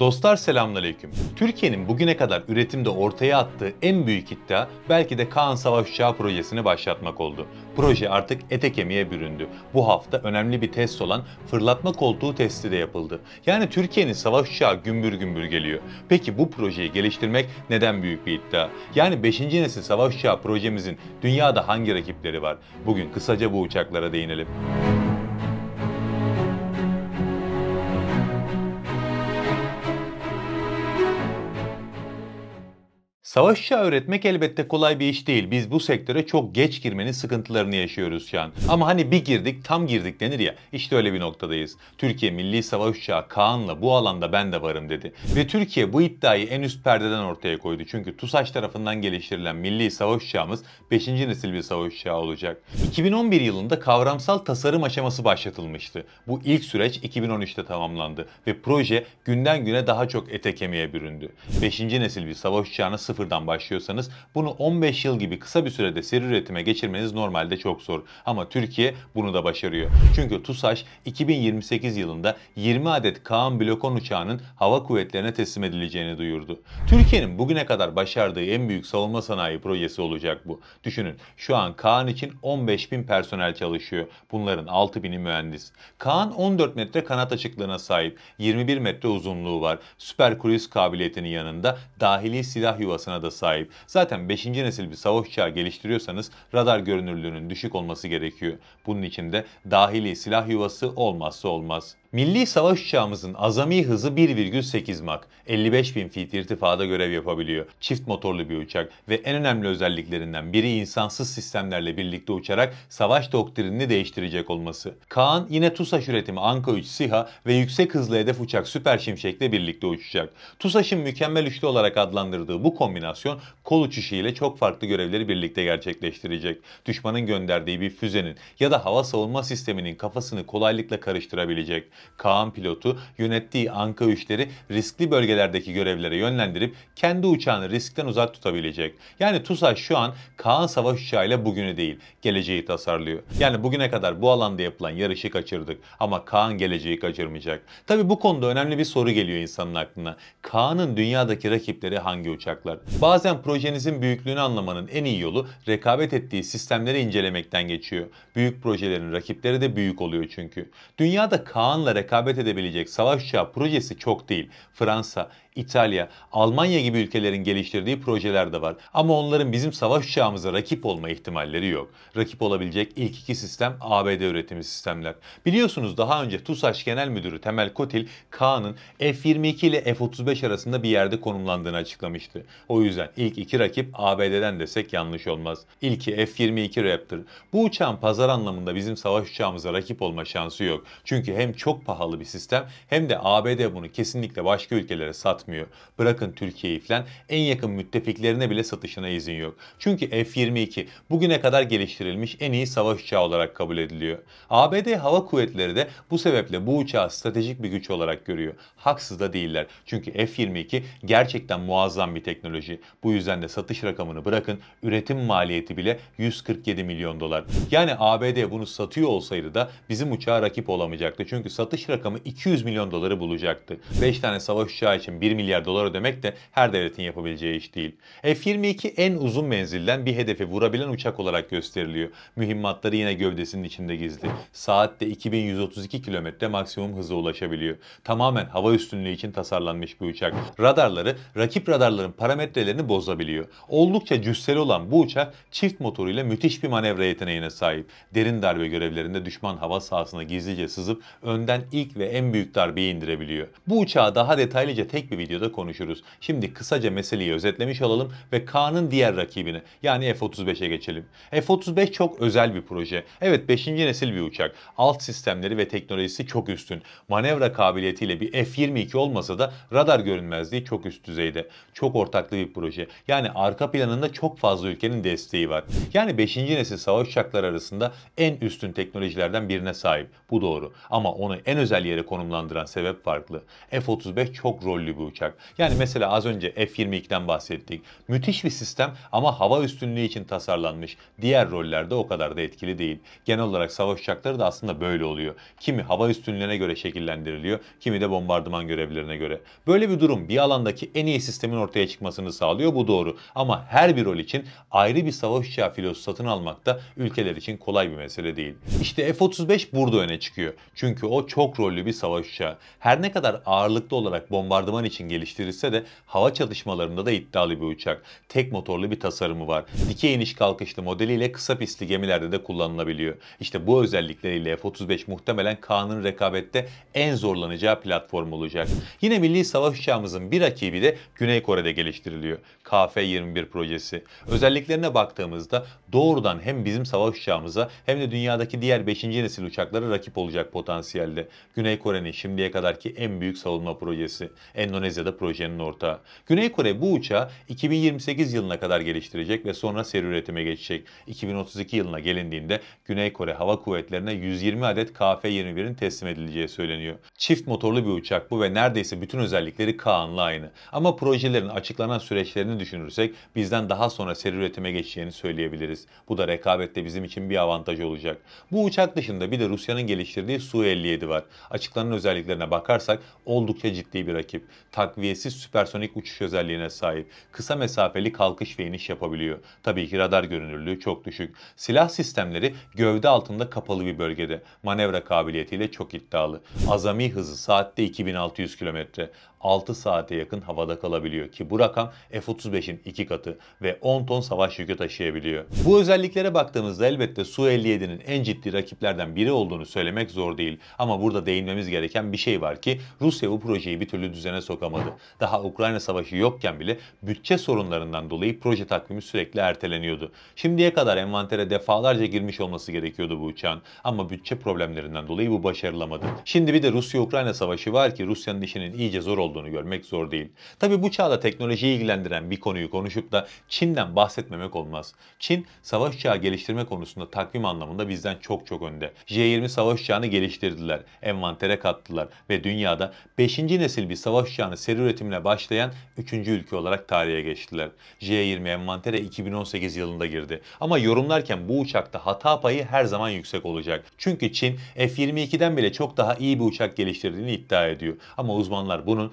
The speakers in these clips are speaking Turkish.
Dostlar selamünaleyküm. Türkiye'nin bugüne kadar üretimde ortaya attığı en büyük iddia belki de Kaan Savaş Uçağı projesini başlatmak oldu. Proje artık ete kemiğe büründü. Bu hafta önemli bir test olan fırlatma koltuğu testi de yapıldı. Yani Türkiye'nin savaş uçağı gümbür gümbür geliyor. Peki bu projeyi geliştirmek neden büyük bir iddia? Yani 5. nesil savaş uçağı projemizin dünyada hangi rakipleri var? Bugün kısaca bu uçaklara değinelim. Müzik Savaşçı öğretmek elbette kolay bir iş değil. Biz bu sektöre çok geç girmenin sıkıntılarını yaşıyoruz şu an. Ama hani bir girdik tam girdik denir ya. İşte öyle bir noktadayız. Türkiye Milli Savaş Uçağı Kaan'la bu alanda ben de varım dedi. Ve Türkiye bu iddiayı en üst perdeden ortaya koydu. Çünkü TUSAŞ tarafından geliştirilen Milli Savaş Uçağımız 5. nesil bir savaş uçağı olacak. 2011 yılında kavramsal tasarım aşaması başlatılmıştı. Bu ilk süreç 2013'te tamamlandı ve proje günden güne daha çok ete kemiğe büründü. 5. nesil bir savaş uçağına sıfırdan başlıyorsanız bunu 15 yıl gibi kısa bir sürede seri üretime geçirmeniz normalde çok zor. Ama Türkiye bunu da başarıyor. Çünkü TUSAŞ 2028 yılında 20 adet Kaan Blokon uçağının hava kuvvetlerine teslim edileceğini duyurdu. Türkiye'nin bugüne kadar başardığı en büyük savunma sanayi projesi olacak bu. Düşünün şu an Kaan için 15 bin personel çalışıyor. Bunların 6 bini mühendis. Kaan 14 metre kanat açıklığına sahip, 21 metre uzunluğu var. Süper Cruise kabiliyetinin yanında dahili silah yuvası noktasına da sahip. Zaten 5. nesil bir savaş uçağı geliştiriyorsanız radar görünürlüğünün düşük olması gerekiyor. Bunun için de dahili silah yuvası olmazsa olmaz. Milli savaş uçağımızın azami hızı 1,8 Mach, 55 bin feet irtifada görev yapabiliyor. Çift motorlu bir uçak ve en önemli özelliklerinden biri insansız sistemlerle birlikte uçarak savaş doktrinini değiştirecek olması. Kaan yine TUSAŞ üretimi Anka 3 SİHA ve yüksek hızlı hedef uçak Süper Şimşek'le birlikte uçacak. TUSAŞ'ın mükemmel üçlü olarak adlandırdığı bu kombinasyon kol uçuşu ile çok farklı görevleri birlikte gerçekleştirecek. Düşmanın gönderdiği bir füzenin ya da hava savunma sisteminin kafasını kolaylıkla karıştırabilecek. Kaan pilotu yönettiği Anka 3'leri riskli bölgelerdeki görevlere yönlendirip kendi uçağını riskten uzak tutabilecek. Yani TUSAŞ şu an Kaan savaş uçağıyla bugünü değil, geleceği tasarlıyor. Yani bugüne kadar bu alanda yapılan yarışı kaçırdık ama Kaan geleceği kaçırmayacak. Tabi bu konuda önemli bir soru geliyor insanın aklına. Kaan'ın dünyadaki rakipleri hangi uçaklar? Bazen projenizin büyüklüğünü anlamanın en iyi yolu rekabet ettiği sistemleri incelemekten geçiyor. Büyük projelerin rakipleri de büyük oluyor çünkü. Dünyada Kaan'la Fransa rekabet edebilecek savaş uçağı projesi çok değil. Fransa, İtalya, Almanya gibi ülkelerin geliştirdiği projeler de var. Ama onların bizim savaş uçağımıza rakip olma ihtimalleri yok. Rakip olabilecek ilk iki sistem ABD üretimi sistemler. Biliyorsunuz daha önce TUSAŞ Genel Müdürü Temel Kotil, Kaan'ın F-22 ile F-35 arasında bir yerde konumlandığını açıklamıştı. O yüzden ilk iki rakip ABD'den desek yanlış olmaz. İlki F-22 Raptor. Bu uçağın pazar anlamında bizim savaş uçağımıza rakip olma şansı yok. Çünkü hem çok pahalı bir sistem. Hem de ABD bunu kesinlikle başka ülkelere satmıyor. Bırakın Türkiye'yi falan en yakın müttefiklerine bile satışına izin yok. Çünkü F-22 bugüne kadar geliştirilmiş en iyi savaş uçağı olarak kabul ediliyor. ABD Hava Kuvvetleri de bu sebeple bu uçağı stratejik bir güç olarak görüyor. Haksız da değiller. Çünkü F-22 gerçekten muazzam bir teknoloji. Bu yüzden de satış rakamını bırakın üretim maliyeti bile 147 milyon dolar. Yani ABD bunu satıyor olsaydı da bizim uçağa rakip olamayacaktı. Çünkü satış satış rakamı 200 milyon doları bulacaktı. 5 tane savaş uçağı için 1 milyar dolar ödemek de her devletin yapabileceği iş değil. F-22 en uzun menzilden bir hedefi vurabilen uçak olarak gösteriliyor. Mühimmatları yine gövdesinin içinde gizli. Saatte 2132 kilometre maksimum hıza ulaşabiliyor. Tamamen hava üstünlüğü için tasarlanmış bir uçak. Radarları rakip radarların parametrelerini bozabiliyor. Oldukça cüsseli olan bu uçak çift motoruyla müthiş bir manevra yeteneğine sahip. Derin darbe görevlerinde düşman hava sahasına gizlice sızıp önden gerçekten ilk ve en büyük darbeyi indirebiliyor. Bu uçağı daha detaylıca tek bir videoda konuşuruz. Şimdi kısaca meseleyi özetlemiş olalım ve Kaan'ın diğer rakibini yani F-35'e geçelim. F-35 çok özel bir proje. Evet 5. nesil bir uçak. Alt sistemleri ve teknolojisi çok üstün. Manevra kabiliyetiyle bir F-22 olmasa da radar görünmezliği çok üst düzeyde. Çok ortaklı bir proje. Yani arka planında çok fazla ülkenin desteği var. Yani 5. nesil savaş uçakları arasında en üstün teknolojilerden birine sahip. Bu doğru. Ama onu en özel yere konumlandıran sebep farklı. F-35 çok rollü bir uçak. Yani mesela az önce F-22'den bahsettik. Müthiş bir sistem ama hava üstünlüğü için tasarlanmış. Diğer rollerde o kadar da etkili değil. Genel olarak savaş uçakları da aslında böyle oluyor. Kimi hava üstünlüğüne göre şekillendiriliyor, kimi de bombardıman görevlerine göre. Böyle bir durum bir alandaki en iyi sistemin ortaya çıkmasını sağlıyor bu doğru. Ama her bir rol için ayrı bir savaş uçağı filosu satın almak da ülkeler için kolay bir mesele değil. İşte F-35 burada öne çıkıyor. Çünkü o çok çok rollü bir savaş uçağı. Her ne kadar ağırlıklı olarak bombardıman için geliştirilse de hava çatışmalarında da iddialı bir uçak. Tek motorlu bir tasarımı var. Dikey iniş kalkışlı modeliyle kısa pistli gemilerde de kullanılabiliyor. İşte bu özellikleriyle F-35 muhtemelen Kaan'ın rekabette en zorlanacağı platform olacak. Yine milli savaş uçağımızın bir rakibi de Güney Kore'de geliştiriliyor. KF-21 projesi. Özelliklerine baktığımızda doğrudan hem bizim savaş uçağımıza hem de dünyadaki diğer 5. nesil uçaklara rakip olacak potansiyelde. Güney Kore'nin şimdiye kadarki en büyük savunma projesi, Endonezya'da projenin ortağı. Güney Kore bu uçağı 2028 yılına kadar geliştirecek ve sonra seri üretime geçecek. 2032 yılına gelindiğinde Güney Kore Hava Kuvvetleri'ne 120 adet KF-21'in teslim edileceği söyleniyor. Çift motorlu bir uçak bu ve neredeyse bütün özellikleri Kaan'la aynı. Ama projelerin açıklanan süreçlerini düşünürsek bizden daha sonra seri üretime geçeceğini söyleyebiliriz. Bu da rekabette bizim için bir avantaj olacak. Bu uçak dışında bir de Rusya'nın geliştirdiği Su-57 var var. Açıklanan özelliklerine bakarsak oldukça ciddi bir rakip. Takviyesiz süpersonik uçuş özelliğine sahip. Kısa mesafeli kalkış ve iniş yapabiliyor. Tabii ki radar görünürlüğü çok düşük. Silah sistemleri gövde altında kapalı bir bölgede. Manevra kabiliyetiyle çok iddialı. Azami hızı saatte 2600 km. 6 saate yakın havada kalabiliyor ki bu rakam F-35'in 2 katı ve 10 ton savaş yükü taşıyabiliyor. Bu özelliklere baktığımızda elbette Su-57'nin en ciddi rakiplerden biri olduğunu söylemek zor değil. Ama burada değinmemiz gereken bir şey var ki Rusya bu projeyi bir türlü düzene sokamadı. Daha Ukrayna Savaşı yokken bile bütçe sorunlarından dolayı proje takvimi sürekli erteleniyordu. Şimdiye kadar envantere defalarca girmiş olması gerekiyordu bu uçağın ama bütçe problemlerinden dolayı bu başarılamadı. Şimdi bir de Rusya-Ukrayna Savaşı var ki Rusya'nın işinin iyice zor oldu olduğunu görmek zor değil. Tabi bu çağda teknolojiyi ilgilendiren bir konuyu konuşup da Çin'den bahsetmemek olmaz. Çin savaş uçağı geliştirme konusunda takvim anlamında bizden çok çok önde. J-20 savaş uçağını geliştirdiler, envantere kattılar ve dünyada 5. nesil bir savaş uçağını seri üretimine başlayan 3. ülke olarak tarihe geçtiler. J-20 envantere 2018 yılında girdi. Ama yorumlarken bu uçakta hata payı her zaman yüksek olacak. Çünkü Çin F-22'den bile çok daha iyi bir uçak geliştirdiğini iddia ediyor. Ama uzmanlar bunun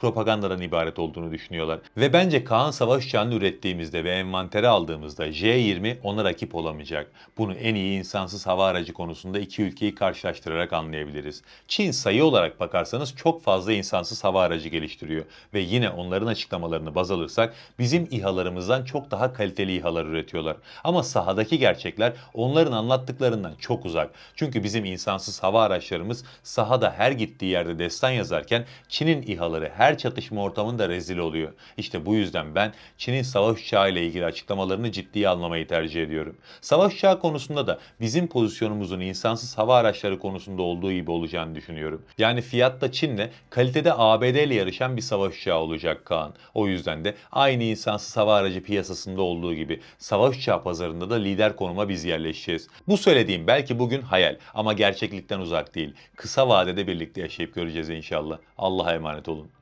propagandadan ibaret olduğunu düşünüyorlar. Ve bence Kaan savaş uçağını ürettiğimizde ve envantere aldığımızda J-20 ona rakip olamayacak. Bunu en iyi insansız hava aracı konusunda iki ülkeyi karşılaştırarak anlayabiliriz. Çin sayı olarak bakarsanız çok fazla insansız hava aracı geliştiriyor ve yine onların açıklamalarını baz alırsak bizim İHA'larımızdan çok daha kaliteli İHA'lar üretiyorlar. Ama sahadaki gerçekler onların anlattıklarından çok uzak. Çünkü bizim insansız hava araçlarımız sahada her gittiği yerde destan yazarken Çin'in İHA'ları her her çatışma ortamında rezil oluyor. İşte bu yüzden ben Çin'in savaş uçağı ile ilgili açıklamalarını ciddiye almamayı tercih ediyorum. Savaş uçağı konusunda da bizim pozisyonumuzun insansız hava araçları konusunda olduğu gibi olacağını düşünüyorum. Yani fiyatta Çin'le kalitede ABD ile yarışan bir savaş uçağı olacak Kaan. O yüzden de aynı insansız hava aracı piyasasında olduğu gibi savaş uçağı pazarında da lider konuma biz yerleşeceğiz. Bu söylediğim belki bugün hayal ama gerçeklikten uzak değil. Kısa vadede birlikte yaşayıp göreceğiz inşallah. Allah'a emanet olun.